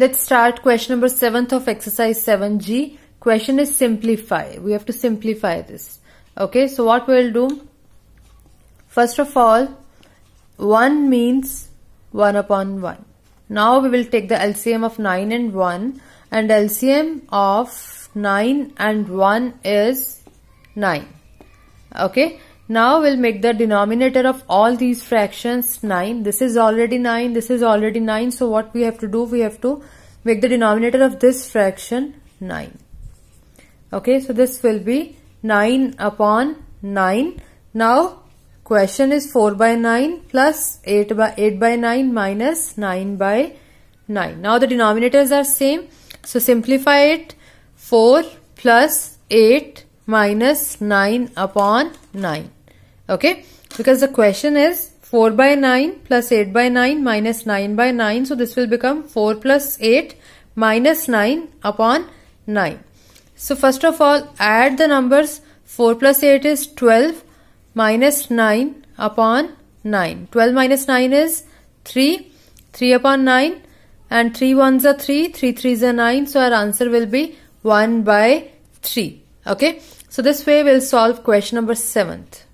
Let's start question number 7th of exercise 7G. Question is simplify. We have to simplify this. Okay, so what we'll do? First of all, 1 means 1 upon 1. Now we will take the LCM of 9 and 1 and LCM of 9 and 1 is 9. Okay, now we'll make the denominator of all these fractions 9. This is already 9, this is already 9. So what we have to do, we have to make the denominator of this fraction 9. Okay, so this will be 9 upon 9. Now question is 4 by 9 plus 8 by 8 by 9 minus 9 by 9. Now the denominators are same. So simplify it 4 plus 8 minus 9 upon 9 okay because the question is 4 by 9 plus 8 by 9 minus 9 by 9 so this will become 4 plus 8 minus 9 upon 9 so first of all add the numbers 4 plus 8 is 12 minus 9 upon 9 12 minus 9 is 3 3 upon 9 and 3 ones are 3 3 threes are 9 so our answer will be 1 by 3 okay so this way we'll solve question number 7th